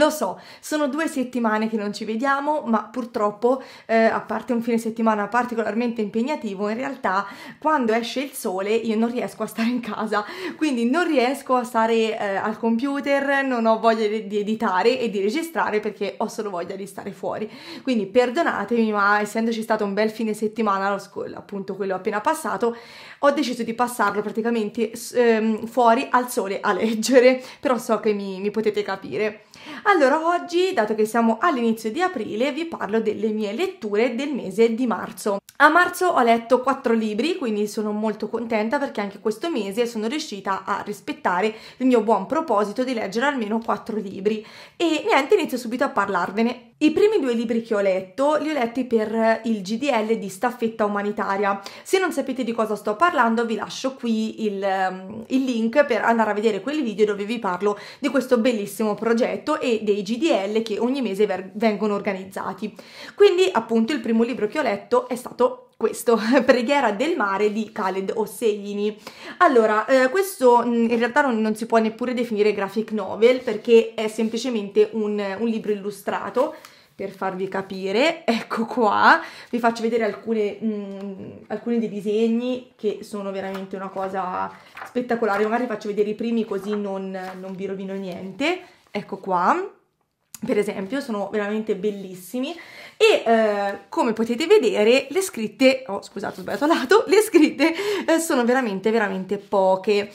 Lo so, sono due settimane che non ci vediamo, ma purtroppo, eh, a parte un fine settimana particolarmente impegnativo, in realtà quando esce il sole io non riesco a stare in casa, quindi non riesco a stare eh, al computer, non ho voglia di editare e di registrare perché ho solo voglia di stare fuori. Quindi perdonatemi, ma essendoci stato un bel fine settimana, appunto quello appena passato, ho deciso di passarlo praticamente ehm, fuori al sole a leggere, però so che mi, mi potete capire. Allora oggi, dato che siamo all'inizio di aprile, vi parlo delle mie letture del mese di marzo. A marzo ho letto quattro libri, quindi sono molto contenta perché anche questo mese sono riuscita a rispettare il mio buon proposito di leggere almeno quattro libri. E niente, inizio subito a parlarvene. I primi due libri che ho letto li ho letti per il GDL di staffetta umanitaria. Se non sapete di cosa sto parlando vi lascio qui il, ehm, il link per andare a vedere quel video dove vi parlo di questo bellissimo progetto e dei GDL che ogni mese vengono organizzati. Quindi appunto il primo libro che ho letto è stato questo, Preghiera del mare di Khaled Hosseini. Allora, eh, questo mm, in realtà non, non, si può neppure definire graphic novel perché è semplicemente un, un libro illustrato per farvi capire, ecco qua, vi faccio vedere alcune, mh, mm, alcuni dei disegni che sono veramente una cosa spettacolare, magari vi faccio vedere i primi così non, non vi rovino niente, ecco qua, per esempio, sono veramente bellissimi e eh, come potete vedere le scritte, oh scusate ho sbagliato lato, le scritte eh, sono veramente veramente poche.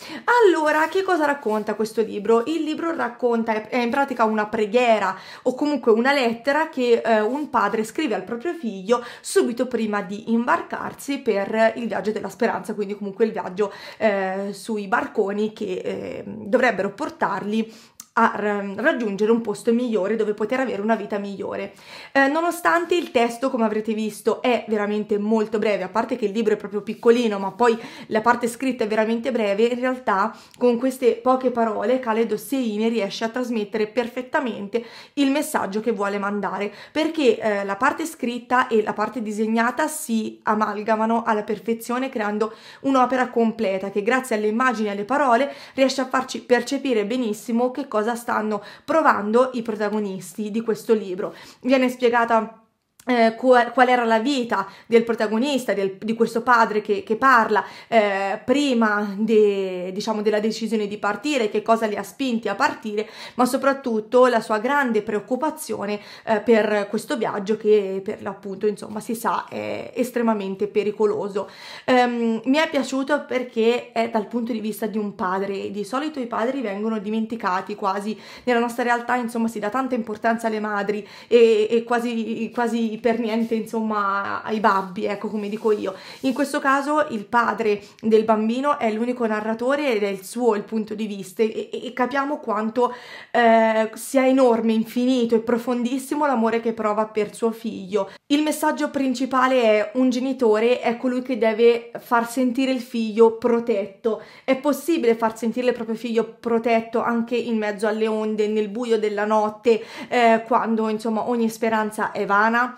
Allora, che cosa racconta questo libro? Il libro racconta, è, in pratica una preghiera o comunque una lettera che eh, un padre scrive al proprio figlio subito prima di imbarcarsi per il viaggio della speranza, quindi comunque il viaggio eh, sui barconi che ehm, dovrebbero portarli a ehm, raggiungere un posto migliore dove poter avere una vita migliore. Eh, nonostante il testo, come avrete visto, è veramente molto breve, a parte che il libro è proprio piccolino, ma poi la parte scritta è veramente breve, in realtà con queste poche parole Khaled Osseini riesce a trasmettere perfettamente il messaggio che vuole mandare, perché eh, la parte scritta e la parte disegnata si amalgamano alla perfezione creando un'opera completa che grazie alle immagini e alle parole riesce a farci percepire benissimo che cosa cosa stanno provando i protagonisti di questo libro. Viene spiegata eh, qual, qual era la vita del protagonista, del, di questo padre che, che parla eh, prima de, diciamo, della decisione di partire, che cosa li ha spinti a partire, ma soprattutto la sua grande preoccupazione eh, per questo viaggio che per l'appunto insomma si sa è estremamente pericoloso. Um, mi è piaciuto perché è dal punto di vista di un padre, di solito i padri vengono dimenticati quasi, nella nostra realtà insomma si dà tanta importanza alle madri e, e quasi, quasi per niente insomma ai babbi, ecco come dico io. In questo caso il padre del bambino è l'unico narratore ed è il suo il punto di vista e, e capiamo quanto eh, sia enorme, infinito e profondissimo l'amore che prova per suo figlio. Il messaggio principale è un genitore è colui che deve far sentire il figlio protetto. È possibile far sentire il proprio figlio protetto anche in mezzo alle onde, nel buio della notte, eh, quando insomma ogni speranza è vana.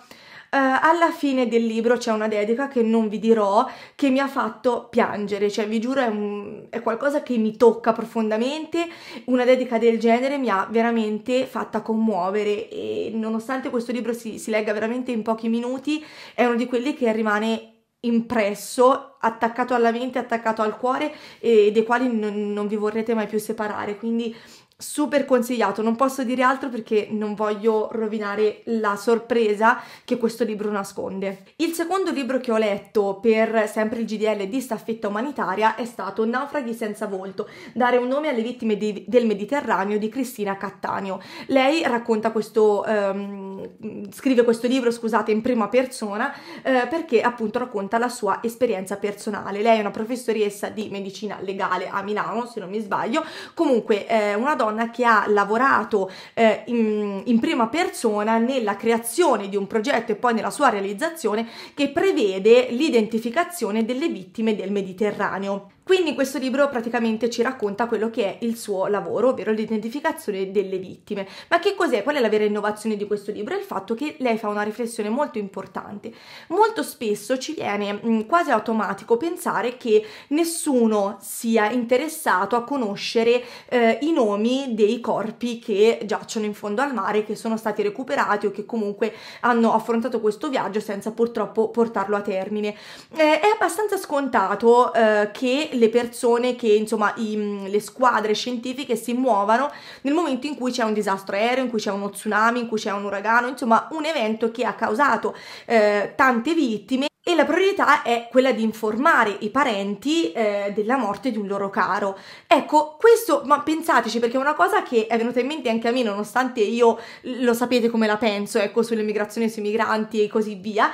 Eh, alla fine del libro c'è una dedica che non vi dirò, che mi ha fatto piangere, cioè vi giuro è, un, è qualcosa che mi tocca profondamente, una dedica del genere mi ha veramente fatta commuovere e nonostante questo libro si, si legga veramente in pochi minuti, è uno di quelli che rimane impresso, attaccato alla mente, attaccato al cuore e dei quali non, non vi vorrete mai più separare. Quindi super consigliato, non posso dire altro perché non voglio rovinare la sorpresa che questo libro nasconde. Il secondo libro che ho letto per sempre il GDL di staffetta umanitaria è stato Naufraghi senza volto, dare un nome alle vittime di, del Mediterraneo di Cristina Cattaneo. Lei racconta questo, ehm, scrive questo libro, scusate, in prima persona eh, perché appunto racconta la sua esperienza personale. Lei è una professoressa di medicina legale a Milano, se non mi sbaglio, comunque è eh, una donna donna che ha lavorato eh, in, in prima persona nella creazione di un progetto e poi nella sua realizzazione che prevede l'identificazione delle vittime del Mediterraneo. Quindi questo libro praticamente ci racconta quello che è il suo lavoro, ovvero l'identificazione delle vittime. Ma che cos'è? Qual è la vera innovazione di questo libro? È il fatto che lei fa una riflessione molto importante. Molto spesso ci viene mm, quasi automatico pensare che nessuno sia interessato a conoscere eh, i nomi dei corpi che giacciono in fondo al mare, che sono stati recuperati o che comunque hanno affrontato questo viaggio senza purtroppo portarlo a termine. Eh, è abbastanza scontato eh, che le persone che, insomma, i, mm, le squadre scientifiche si muovano nel momento in cui c'è un disastro aereo, in cui c'è uno tsunami, in cui c'è un uragano, insomma, un evento che ha causato eh, tante vittime e la priorità è quella di informare i parenti eh, della morte di un loro caro. Ecco, questo, ma pensateci, perché è una cosa che è venuta in mente anche a me, nonostante io lo sapete come la penso, ecco, sull'immigrazione, sui migranti e così via,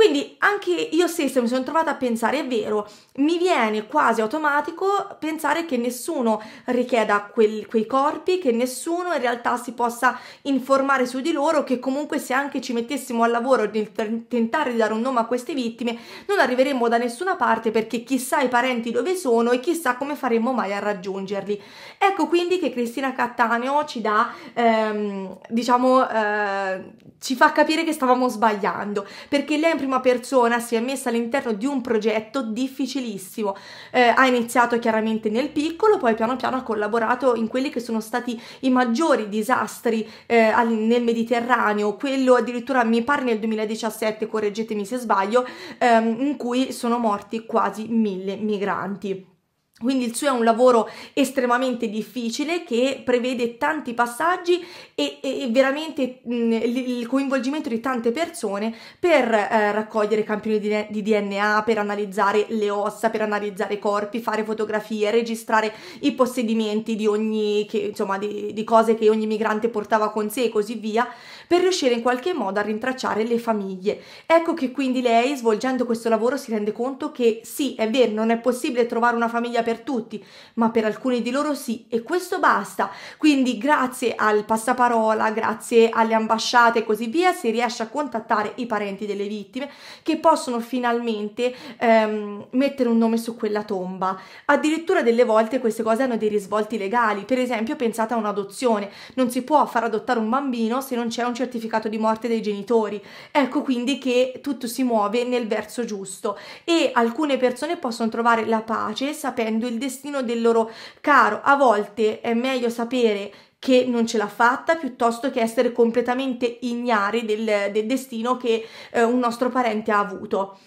quindi anche io stessa mi sono trovata a pensare, è vero, mi viene quasi automatico pensare che nessuno richieda quel, quei corpi, che nessuno in realtà si possa informare su di loro, che comunque se anche ci mettessimo al lavoro di tentare di dare un nome a queste vittime, non arriveremmo da nessuna parte perché chissà i parenti dove sono e chissà come faremmo mai a raggiungerli. Ecco quindi che Cristina Cattaneo ci dà, ehm, diciamo, eh, ci fa capire che stavamo sbagliando, perché lei in prima persona si è messa all'interno di un progetto difficilissimo. Eh, ha iniziato chiaramente nel piccolo, poi piano piano ha collaborato in quelli che sono stati i maggiori disastri eh, nel Mediterraneo, quello addirittura mi pare nel 2017, correggetemi se sbaglio, ehm, in cui sono morti quasi mille migranti. Quindi il suo è un lavoro estremamente difficile che prevede tanti passaggi e, e, veramente mh, il coinvolgimento di tante persone per eh, raccogliere campioni di, di, DNA, per analizzare le ossa, per analizzare i corpi, fare fotografie, registrare i possedimenti di ogni, che, insomma, di, di cose che ogni migrante portava con sé e così via, per riuscire in qualche modo a rintracciare le famiglie. Ecco che quindi lei, svolgendo questo lavoro, si rende conto che sì, è vero, non è possibile trovare una famiglia per tutti, ma per alcuni di loro sì e questo basta. Quindi grazie al passaparola, grazie alle ambasciate e così via si riesce a contattare i parenti delle vittime che possono finalmente ehm, mettere un nome su quella tomba. Addirittura delle volte queste cose hanno dei risvolti legali, per esempio pensate a un'adozione, non si può far adottare un bambino se non c'è un certificato di morte dei genitori. Ecco quindi che tutto si muove nel verso giusto e alcune persone possono trovare la pace sapendo decidendo il destino del loro caro. A volte è meglio sapere che non ce l'ha fatta piuttosto che essere completamente ignari del, del destino che eh, un nostro parente ha avuto.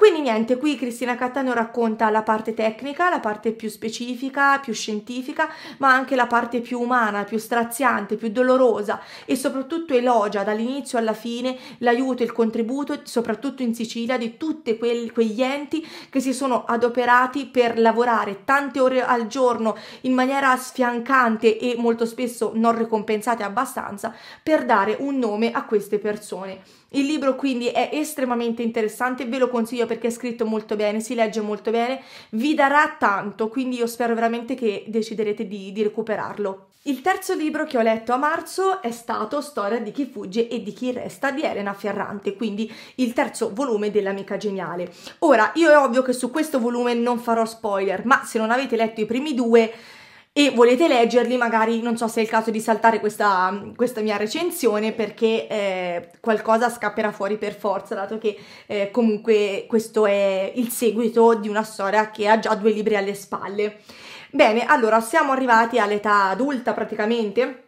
Quindi niente, qui Cristina Cattaneo racconta la parte tecnica, la parte più specifica, più scientifica, ma anche la parte più umana, più straziante, più dolorosa e soprattutto elogia dall'inizio alla fine l'aiuto e il contributo, soprattutto in Sicilia, di tutti quegli enti che si sono adoperati per lavorare tante ore al giorno in maniera sfiancante e molto spesso non ricompensate abbastanza per dare un nome a queste persone. Il libro quindi è estremamente interessante, ve lo consiglio perché è scritto molto bene, si legge molto bene, vi darà tanto, quindi io spero veramente che deciderete di, di recuperarlo. Il terzo libro che ho letto a marzo è stato Storia di chi fugge e di chi resta di Elena Ferrante, quindi il terzo volume dell'amica geniale. Ora, io è ovvio che su questo volume non farò spoiler, ma se non avete letto i primi due e volete leggerli, magari non so se è il caso di saltare questa, questa mia recensione perché eh, qualcosa scapperà fuori per forza, dato che eh, comunque questo è il seguito di una storia che ha già due libri alle spalle. Bene, allora siamo arrivati all'età adulta praticamente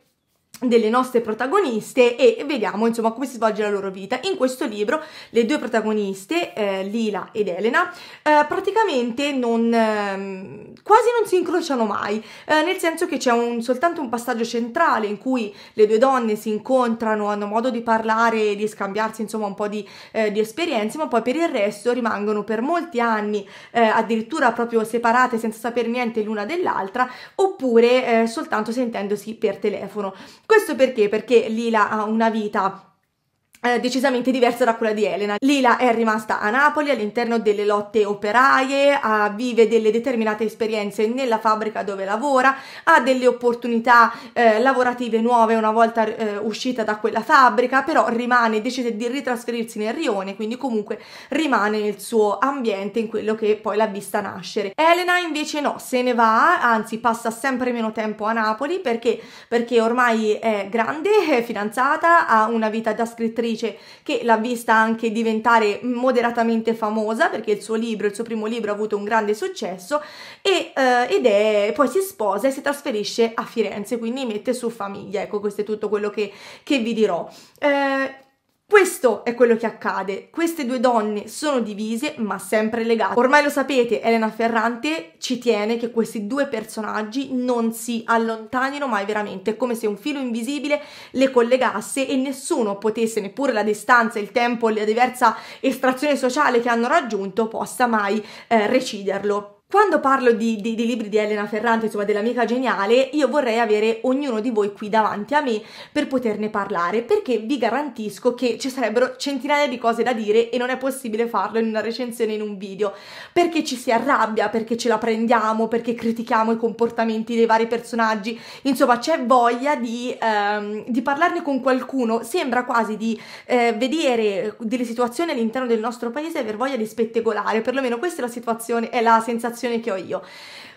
delle nostre protagoniste e vediamo insomma come si svolge la loro vita. In questo libro le due protagoniste, eh, Lila ed Elena, eh, praticamente non, eh, quasi non si incrociano mai, eh, nel senso che c'è un, soltanto un passaggio centrale in cui le due donne si incontrano, hanno modo di parlare, di scambiarsi insomma un po' di, eh, di esperienze, ma poi per il resto rimangono per molti anni eh, addirittura proprio separate senza sapere niente l'una dell'altra oppure soltanto sentendosi per telefono. Questo perché? Perché Lila ha una vita eh, decisamente diversa da quella di Elena. Lila è rimasta a Napoli all'interno delle lotte operaie, ha, vive delle determinate esperienze nella fabbrica dove lavora, ha delle opportunità eh, lavorative nuove una volta eh, uscita da quella fabbrica, però rimane, decide di ritrasferirsi nel Rione, quindi comunque rimane nel suo ambiente, in quello che poi l'ha vista nascere. Elena invece no, se ne va, anzi passa sempre meno tempo a Napoli perché, perché ormai è grande, è fidanzata, ha una vita da scrittrice un'autrice che l'ha vista anche diventare moderatamente famosa perché il suo libro, il suo primo libro ha avuto un grande successo e, eh, ed è poi si sposa e si trasferisce a Firenze, quindi mette su famiglia, ecco questo è tutto quello che, che vi dirò. Eh, questo è quello che accade. Queste due donne sono divise ma sempre legate. Ormai lo sapete, Elena Ferrante ci tiene che questi due personaggi non si allontanino mai veramente. È come se un filo invisibile le collegasse e nessuno potesse, neppure la distanza, il tempo, la diversa estrazione sociale che hanno raggiunto, possa mai eh, reciderlo. Quando parlo di, di, di, libri di Elena Ferrante, insomma dell'amica geniale, io vorrei avere ognuno di voi qui davanti a me per poterne parlare, perché vi garantisco che ci sarebbero centinaia di cose da dire e non è possibile farlo in una recensione in un video, perché ci si arrabbia, perché ce la prendiamo, perché critichiamo i comportamenti dei vari personaggi, insomma c'è voglia di, ehm, di parlarne con qualcuno, sembra quasi di eh, vedere delle situazioni all'interno del nostro paese e aver voglia di spettegolare, perlomeno questa è la situazione, è la sensazione informazioni che ho io.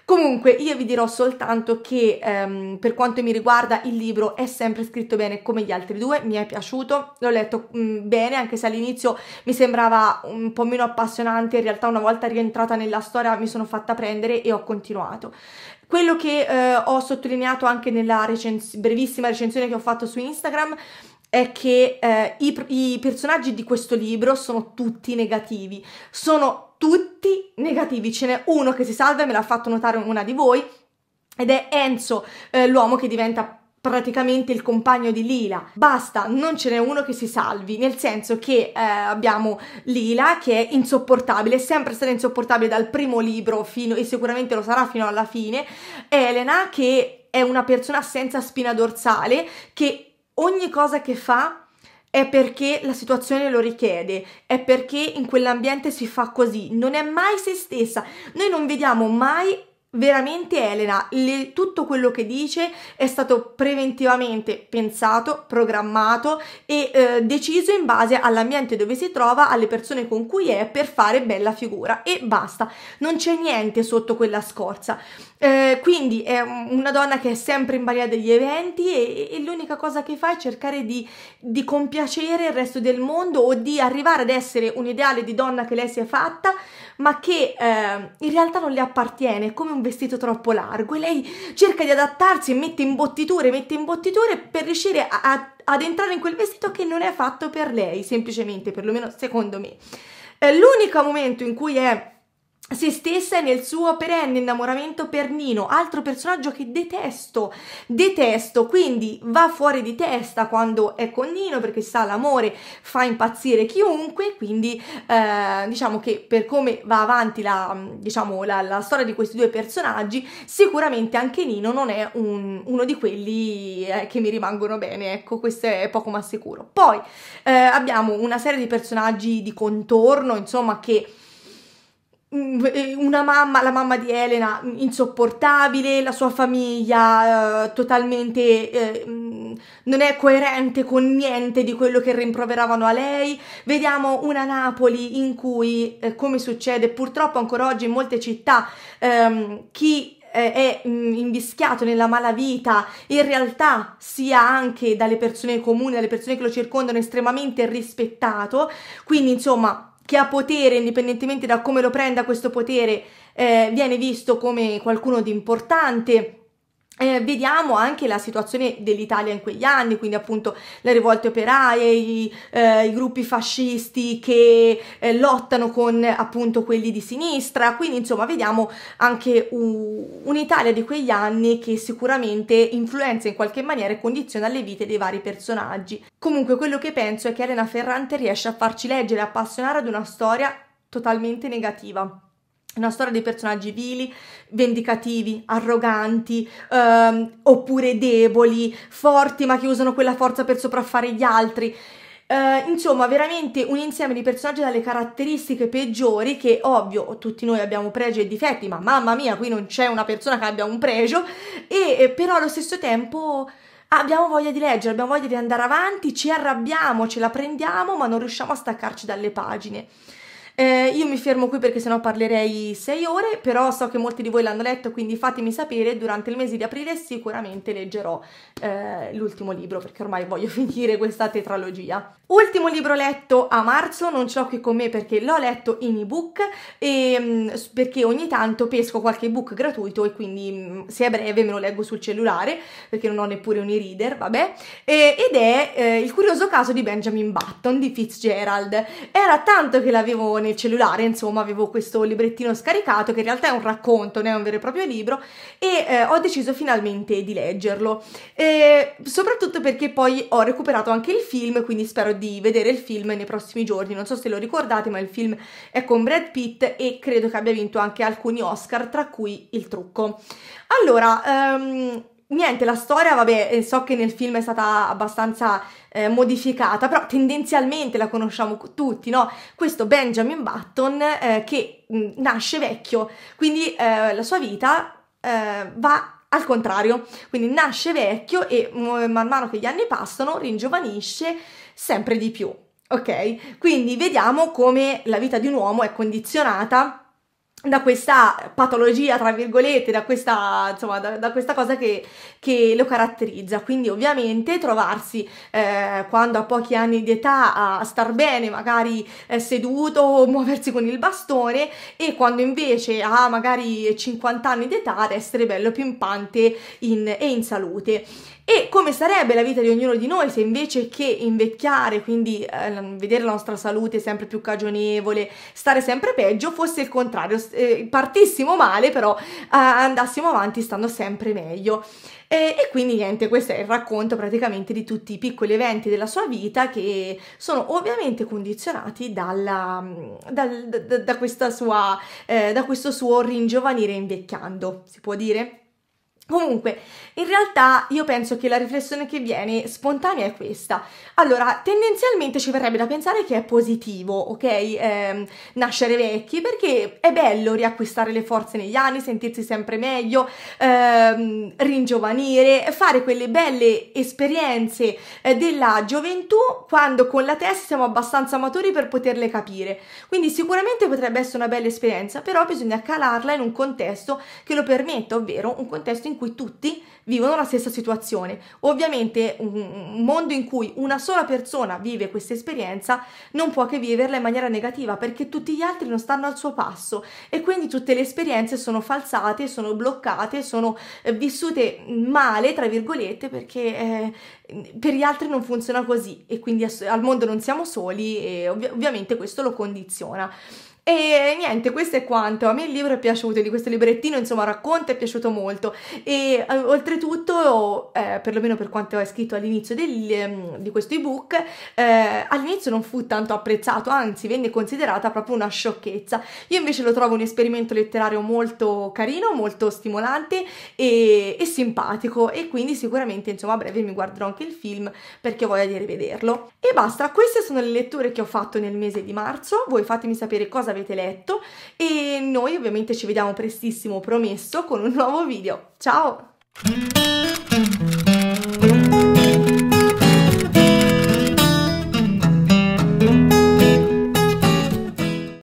Comunque io vi dirò soltanto che ehm, per quanto mi riguarda il libro è sempre scritto bene come gli altri due, mi è piaciuto, l'ho letto mh, mm, bene anche se all'inizio mi sembrava un po' meno appassionante, in realtà una volta rientrata nella storia mi sono fatta prendere e ho continuato. Quello che eh, ho sottolineato anche nella recens brevissima recensione che ho fatto su Instagram è che eh, i, i personaggi di questo libro sono tutti negativi, sono tutti negativi, ce n'è uno che si salva, me l'ha fatto notare una di voi, ed è Enzo, eh, l'uomo che diventa praticamente il compagno di Lila. Basta, non ce n'è uno che si salvi, nel senso che eh, abbiamo Lila che è insopportabile, è sempre stata insopportabile dal primo libro fino, e sicuramente lo sarà fino alla fine, Elena che è una persona senza spina dorsale che ogni cosa che fa è perché la situazione lo richiede, è perché in quell'ambiente si fa così, non è mai se stessa. Noi non vediamo mai veramente Elena, le, tutto quello che dice è stato preventivamente pensato, programmato e eh, deciso in base all'ambiente dove si trova, alle persone con cui è per fare bella figura e basta, non c'è niente sotto quella scorza. Eh, quindi è una donna che è sempre in balia degli eventi e, e l'unica cosa che fa è cercare di, di compiacere il resto del mondo o di arrivare ad essere un ideale di donna che lei si è fatta, ma che eh, in realtà non le appartiene, come un vestito troppo largo e lei cerca di adattarsi, e mette imbottiture, mette imbottiture per riuscire a, a, ad entrare in quel vestito che non è fatto per lei, semplicemente, perlomeno secondo me. Eh, l'unico momento in cui è se stessa e nel suo perenne innamoramento per Nino, altro personaggio che detesto, detesto, quindi va fuori di testa quando è con Nino perché sa l'amore fa impazzire chiunque, quindi eh, diciamo che per come va avanti la, diciamo, la, la, storia di questi due personaggi, sicuramente anche Nino non è un, uno di quelli eh, che mi rimangono bene, ecco, questo è poco ma sicuro. Poi eh, abbiamo una serie di personaggi di contorno, insomma, che eh, una mamma, la mamma di Elena mm, insopportabile, la sua famiglia eh, totalmente eh, mm, non è coerente con niente di quello che rimproveravano a lei. Vediamo una Napoli in cui, eh, come succede purtroppo ancora oggi in molte città, ehm, chi eh, è mm, invischiato nella malavita in realtà sia anche dalle persone comuni, dalle persone che lo circondano estremamente rispettato. Quindi, insomma, che ha potere, indipendentemente da come lo prenda questo potere, eh, viene visto come qualcuno di importante eh, vediamo anche la situazione dell'Italia in quegli anni, quindi appunto le rivolte operaie, i, eh, i gruppi fascisti che eh, lottano con appunto quelli di sinistra, quindi insomma vediamo anche uh, un'Italia di quegli anni che sicuramente influenza in qualche maniera e condiziona le vite dei vari personaggi. Comunque quello che penso è che Elena Ferrante riesce a farci leggere e appassionare ad una storia totalmente negativa una storia di personaggi vili, vendicativi, arroganti, ehm, oppure deboli, forti ma che usano quella forza per sopraffare gli altri. Eh, insomma, veramente un insieme di personaggi dalle caratteristiche peggiori che ovvio tutti noi abbiamo pregi e difetti, ma mamma mia, qui non c'è una persona che abbia un pregio, e eh, però allo stesso tempo abbiamo voglia di leggere, abbiamo voglia di andare avanti, ci arrabbiamo, ce la prendiamo, ma non riusciamo a staccarci dalle pagine. Eh, io mi fermo qui perché sennò parlerei 6 ore, però so che molti di voi l'hanno letto, quindi fatemi sapere, durante il mese di aprile sicuramente leggerò eh, l'ultimo libro perché ormai voglio finire questa tetralogia. Ultimo libro letto a marzo, non ce l'ho qui con me perché l'ho letto in ebook e ehm, mh, perché ogni tanto pesco qualche ebook gratuito e quindi mh, mm, se è breve me lo leggo sul cellulare perché non ho neppure un e-reader, vabbè, e, ed è eh, il curioso caso di Benjamin Button di Fitzgerald. Era tanto che l'avevo nel cellulare, insomma avevo questo librettino scaricato che in realtà è un racconto, non è un vero e proprio libro e eh, ho deciso finalmente di leggerlo, e, soprattutto perché poi ho recuperato anche il film, quindi spero di vedere il film nei prossimi giorni, non so se lo ricordate ma il film è con Brad Pitt e credo che abbia vinto anche alcuni Oscar, tra cui il trucco. Allora, um, Niente, la storia, vabbè, eh, so che nel film è stata abbastanza eh, modificata, però tendenzialmente la conosciamo tutti, no? Questo Benjamin Button eh, che mh, mm, nasce vecchio, quindi eh, la sua vita eh, va al contrario, quindi nasce vecchio e mm, man mano che gli anni passano ringiovanisce sempre di più, ok? Quindi vediamo come la vita di un uomo è condizionata da questa patologia, tra virgolette, da questa, insomma, da, da questa cosa che, che, lo caratterizza. Quindi ovviamente trovarsi eh, quando ha pochi anni di età a star bene, magari eh, seduto o muoversi con il bastone e quando invece ha magari 50 anni di età ad essere bello pimpante in, e in salute. E come sarebbe la vita di ognuno di noi se invece che invecchiare, quindi eh, vedere la nostra salute sempre più cagionevole, stare sempre peggio, fosse il contrario, eh, partissimo male, però eh, andassimo avanti stando sempre meglio. E, e, quindi niente, questo è il racconto praticamente di tutti i piccoli eventi della sua vita che sono ovviamente condizionati dalla, mm, dal, da, da, sua, eh, da questo suo ringiovanire invecchiando, si può dire? Comunque, in realtà io penso che la riflessione che viene spontanea è questa. Allora, tendenzialmente ci verrebbe da pensare che è positivo, ok? Eh, nascere vecchi, perché è bello riacquistare le forze negli anni, sentirsi sempre meglio, ehm, ringiovanire, fare quelle belle esperienze eh, della gioventù quando con la testa siamo abbastanza maturi per poterle capire. Quindi sicuramente potrebbe essere una bella esperienza, però bisogna calarla in un contesto che lo permetta, ovvero un contesto in in cui tutti vivono la stessa situazione. Ovviamente un mondo in cui una sola persona vive questa esperienza non può che viverla in maniera negativa perché tutti gli altri non stanno al suo passo e quindi tutte le esperienze sono falsate, sono bloccate, sono eh, vissute male, tra virgolette, perché eh, per gli altri non funziona così e quindi al mondo non siamo soli e ovvi- ovviamente questo lo condiziona. E niente, questo è quanto. A me il libro è piaciuto, di questo librettino, insomma, racconta è piaciuto molto. E eh, oltretutto, eh, perlomeno per quanto è scritto all'inizio del, ehm, di questo ebook, eh, all'inizio non fu tanto apprezzato, anzi, venne considerata proprio una sciocchezza. Io invece lo trovo un esperimento letterario molto carino, molto stimolante e, e simpatico. E quindi sicuramente, insomma, a breve mi guarderò anche il film perché ho voglia di rivederlo. E basta, queste sono le letture che ho fatto nel mese di marzo. Voi fatemi sapere cosa avete letto e noi ovviamente ci vediamo prestissimo, promesso, con un nuovo video. Ciao!